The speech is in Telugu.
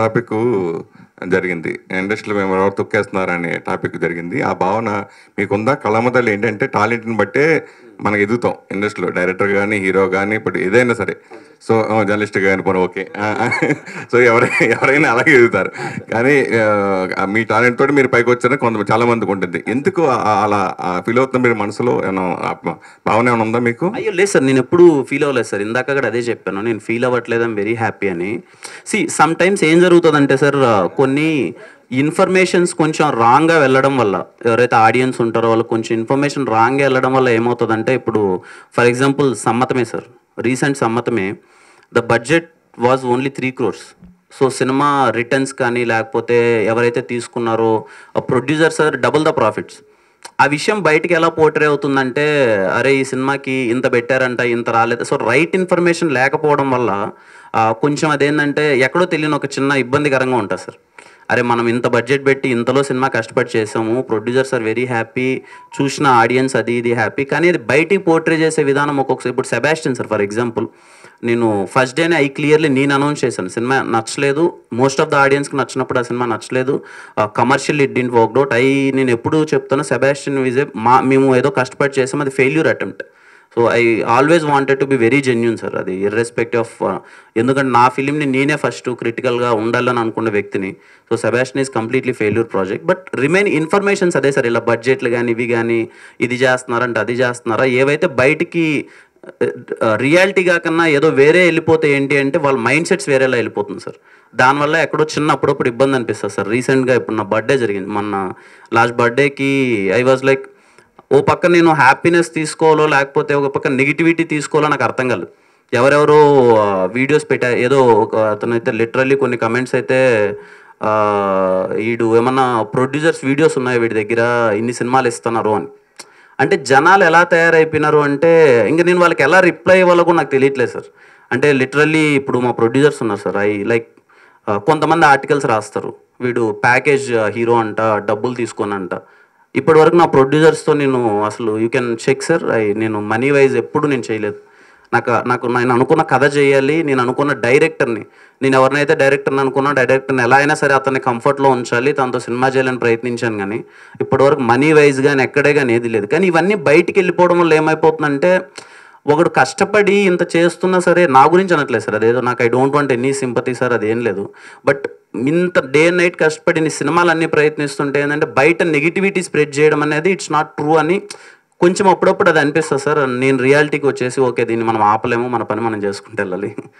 టాపిక్ జరిగింది ఇండస్ట్రీలో మేము ఎవరు తొక్కేస్తున్నారనే టాపిక్ జరిగింది ఆ భావన మీకుందా కళమదలు ఏంటంటే టాలెంట్ని బట్టే మనకి ఎదుగుతాం ఇండస్ట్రీలో డైరెక్టర్ కానీ హీరో కానీ ఇప్పుడు ఏదైనా సరే సో జర్నలిస్ట్ కానీ పోనీ ఓకే సో ఎవరైనా ఎవరైనా అలాగే ఎదుగుతారు కానీ మీ టాలెంట్ తోటి మీరు పైకి వచ్చారని కొంత చాలా మందికి ఉంటుంది ఎందుకు అలా ఫీల్ అవుతుంది మీరు మనసులో ఏమైనా భావన ఏమైనా ఉందా మీకు అయ్యో లేదు సార్ నేను ఎప్పుడు ఫీల్ అవ్వలేదు సార్ ఇందాక కూడా అదే చెప్పాను నేను ఫీల్ అవ్వట్లేదు వెరీ హ్యాపీ అని సి సమ్ టైమ్స్ ఏం జరుగుతుందంటే సార్ కొన్ని ఇన్ఫర్మేషన్స్ కొంచెం రాంగ్గా వెళ్ళడం వల్ల ఎవరైతే ఆడియన్స్ ఉంటారో వాళ్ళు కొంచెం ఇన్ఫర్మేషన్ రాంగ్గా వెళ్ళడం వల్ల ఏమవుతుందంటే ఇప్పుడు for example Sammathame sir recent Sammathame the budget was only three crores so cinema returns కానీ లేకపోతే ఎవరైతే తీసుకున్నారో producer sir double the profits ఆ విషయం బయటకు ఎలా పోర్ట్రే అవుతుందంటే అరే ఈ సినిమాకి ఇంత పెట్టారంట ఇంత రాలేదు సో రైట్ ఇన్ఫర్మేషన్ లేకపోవడం వల్ల కొంచెం అదేంటంటే ఎక్కడో తెలియని ఒక చిన్న ఇబ్బందికరంగా ఉంటుంది సార్ అరే మనం ఇంత బడ్జెట్ పెట్టి ఇంతలో సినిమా కష్టపడి చేసాము ప్రొడ్యూసర్స్ ఆర్ వెరీ హ్యాపీ చూసిన ఆడియన్స్ అది ఇది హ్యాపీ కానీ అది బయటికి పోర్ట్రే చేసే విధానం ఒక్కొక్కసారి ఇప్పుడు సెబాస్టిన్ సార్ ఫర్ ఎగ్జాంపుల్ నేను ఫస్ట్ డేనే ఐ క్లియర్లీ నేను అనౌన్స్ చేశాను సినిమా నచ్చలేదు మోస్ట్ ఆఫ్ ద ఆడియన్స్కి నచ్చినప్పుడు ఆ సినిమా నచ్చలేదు కమర్షియల్ ఇట్ డింట్ వర్క్అవుట్ అయి నేను ఎప్పుడు చెప్తాను సెబాస్టిన్ విజే మా మేము ఏదో కష్టపడి చేసాం అది failure attempt so I always wanted to be very genuine sir అది ఇర్రెస్పెక్ట్ ఆఫ్ uh, ఎందుకంటే నా ఫిలింని నేనే ఫస్ట్ క్రిటికల్గా ఉండాలని అనుకున్న వ్యక్తిని so Sebastian is completely failure project but remain informations అదే సార్ ఇలా బడ్జెట్లు కానీ ఇవి కానీ ఇది చేస్తున్నారంటే అది చేస్తున్నారా ఏవైతే బయటికి రియాలిటీగా uh, uh, కన్నా ఏదో వేరే వెళ్ళిపోతే ఏంటి అంటే వాళ్ళ మైండ్ సెట్స్ వేరేలా వెళ్ళిపోతుంది సార్ దానివల్ల ఎక్కడో చిన్న అప్పుడప్పుడు ఇబ్బంది అనిపిస్తుంది సార్ రీసెంట్గా ఇప్పుడు నా బర్త్డే జరిగింది మొన్న లాస్ట్ బర్త్డేకి ఐ వాజ్ లైక్ ఓ పక్క నేను హ్యాపీనెస్ తీసుకోవాలో లేకపోతే ఒక పక్క నెగిటివిటీ తీసుకోవాలో నాకు అర్థం కాదు ఎవరెవరు వీడియోస్ పెట్టారు ఏదో ఒక అతను అయితే లిటరల్లీ కొన్ని కమెంట్స్ అయితే వీడు ఏమన్నా ప్రొడ్యూసర్స్ వీడియోస్ ఉన్నాయి వీడి దగ్గర ఇన్ని సినిమాలు ఇస్తున్నారు అని అంటే జనాలు ఎలా తయారైపోయినారు అంటే ఇంకా నేను వాళ్ళకి ఎలా రిప్లై ఇవ్వాలో కూడా నాకు తెలియట్లేదు సార్ అంటే లిటరల్లీ ఇప్పుడు మా ప్రొడ్యూసర్స్ ఉన్నారు సార్ ఐ లైక్ కొంతమంది ఆర్టికల్స్ రాస్తారు వీడు ప్యాకేజ్ హీరో అంట డబ్బులు తీసుకొని అంట ఇప్పటి వరకు నా ప్రొడ్యూసర్స్తో నేను అసలు you can check sir I నేను మనీ వైజ్ ఎప్పుడు నేను చేయలేదు నాకు నాకు నేను అనుకున్న కథ చేయాలి నేను అనుకున్న డైరెక్టర్ని నేను ఎవరినైతే డైరెక్టర్ని అనుకున్నా డైరెక్టర్ని ఎలా అయినా సరే అతన్ని కంఫర్ట్లో ఉంచాలి తనతో సినిమా చేయాలని ప్రయత్నించాను కానీ ఇప్పటివరకు మనీ వైజ్ కానీ ఎక్కడే కానీ ఏది లేదు కానీ ఇవన్నీ బయటికి వెళ్ళిపోవడం వల్ల ఏమైపోతుందంటే ఒకడు కష్టపడి ఇంత చేస్తున్నా సరే నా గురించి అనట్లేదు సార్ అదేదో నాకు I don't want any sympathy sir అదేం లేదు బట్ ఇంత డే అండ్ నైట్ కష్టపడిన సినిమాలన్నీ ప్రయత్నిస్తుంటే ఏంటంటే బయట నెగిటివిటీ స్ప్రెడ్ చేయడం అనేది ఇట్స్ నాట్ ట్రూ అని కొంచెం అప్పుడప్పుడు అది అనిపిస్తుంది సార్ నేను రియాలిటీకి వచ్చేసి ఓకే దీన్ని మనం ఆపలేము మన పని మనం చేసుకుంటే వెళ్ళాలి